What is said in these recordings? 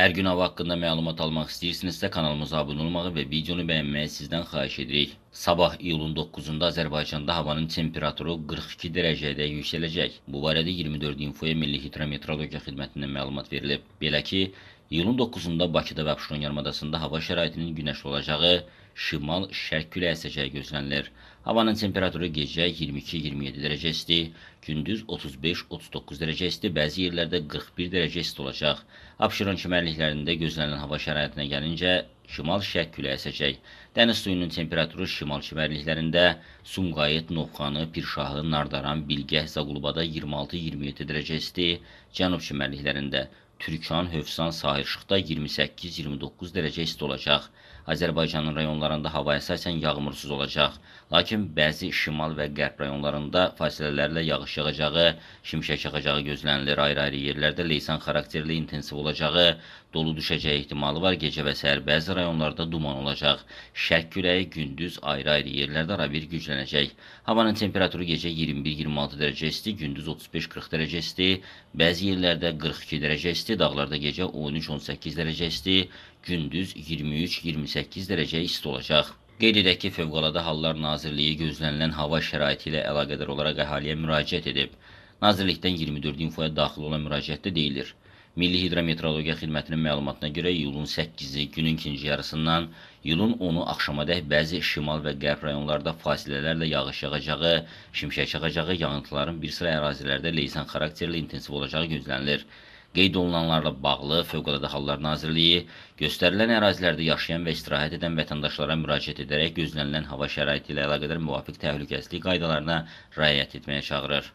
Hər gün hava haqqında məlumat almaq istəyirsinizsə kanalımıza abunə olmağı və videonu bəyənməyi sizdən xahiş edirik. Sabah iyulun 9-da Azərbaycanda havanın temperaturu 42 dərəcədə yüksələcək. Bu barədə 24 infoya Milli Hidrometeorologiya Xidmətindən məlumat verilib. Belə ki, iyulun 9-da Bakıda və Abşeron yarımadasında hava şəraitinin günəşli olacağı, şimal-şərq küləyi əsəcəyi gözlənilir. Havanın temperaturu gecə 22-27 dərəcə isti, gündüz 35-39 dərəcə isti, bəzi yerlərdə 41 dərəcə isti olacaq. Abşeron çimərliklərində gözlənilən hava şəraitinə gəlincə şimal-şərq küləyi əsəcək. Dəniz suyunun temperaturu şimal çimərliklərində Sumqayıt, Novxanı, Pirşahı, Nardaran, Bilgəh, Zaqulubada 26-27 dərəcə isti, cənub çimərliklərində Türkan, Hövsan, Sahirşıqda 28-29 dərəcə isti olacaq. Azərbaycanın rayonlarında hava əsasən yağmursuz olacaq. Lakin bəzi şimal və qərb rayonlarında fasilələrlə yağış yağacağı, şimşək yağacağı gözlənilir. Ayrı-ayrı yerlərdə leysan xarakterli intensiv olacağı, dolu düşəcəyi ehtimalı var. Gecə və səhər bəzi rayonlarda duman olacaq. Şərq küləyi gündüz ayrı-ayrı yerlərdə arabir güclənəcək. Havanın temperaturu gecə 21-26 dərəcə isti, gündüz 35-40 dərəcə isti, bəzi yerlərdə 42 dərəcə isti isti, dağlarda gecə 13-18 dərəcə isti, gündüz 23-28 dərəcə isti olacaq. Qeyd edək ki, Fövqəladə Hallar Nazirliyi gözlənilən hava şəraiti ilə əlaqədar olaraq əhaliyə müraciət edib. Nazirlikdən 24 infoya daxil olan müraciətdə deyilir. Milli Hidrometeorologiya Xidmətinin məlumatına görə iyulun 8-i günün ikinci yarısından iyulun 10-u axşamadək bəzi şimal və qərb rayonlarda fasilələrlə yağış yağacağı, şimşək çaxacağı, yağıntıların bir sıra ərazilərdə leysan xarakterli intensiv olacağı gözlənilir. Qeyd olunanlarla bağlı Fövqəladə Hallar Nazirliyi göstərilən ərazilərdə yaşayan və istirahət edən vətəndaşlara müraciət edərək gözlənilən hava şəraiti ilə əlaqədar müvafiq təhlükəsizlik qaydalarına riayət etməyə çağırır.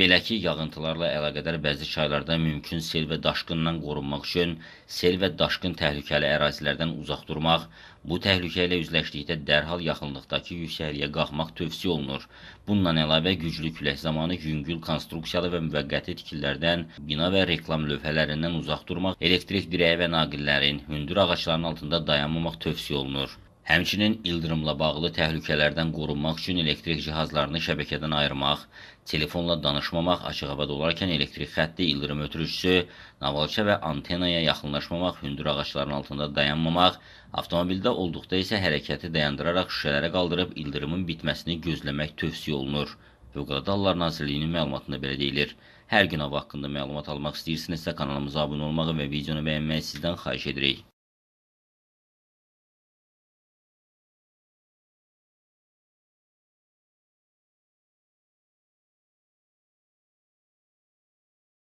Belə ki, yağıntılarla əlaqədar bəzi çaylarda mümkün sel və daşqından qorunmaq üçün sel və daşqın təhlükəli ərazilərdən uzaq durmaq, bu təhlükə ilə üzləşdikdə dərhal yaxınlıqdakı yüksəkliyə qalxmaq tövsiyə olunur. Bundan əlavə güclü külək zamanı yüngül konstruksiyalı və müvəqqəti tikililərdən, bina və reklam lövhələrindən uzaq durmaq, elektrik dirəyi və naqillərin, hündür ağacların altında dayanmamaq tövsiyə olunur. Həmçinin ildırımla bağlı təhlükələrdən qorunmaq üçün elektrik cihazlarını şəbəkədən ayırmaq, telefonla danışmamaq, açıq havada olarkən elektrik xətti, ildırım ötürücüsü, navalça və antenaya yaxınlaşmamaq, hündür ağacların altında dayanmamaq, avtomobildə olduqda isə hərəkəti dayandıraraq şüşələrə qaldırıb ildırımın bitməsini gözləmək tövsiyə olunur. Fövqəladə Hallar Nazirliyinin məlumatında belə deyilir. Hər gün hava haqqında məlumat almaq istəyirsinizsə kanalımıza abunə olmağı və videonu bəyənməyi sizdən xahiş edirik.